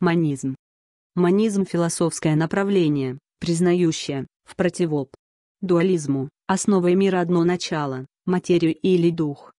Монизм. Монизм – философское направление, признающее, в противоп дуализму, основой мира одно начало, материю или дух,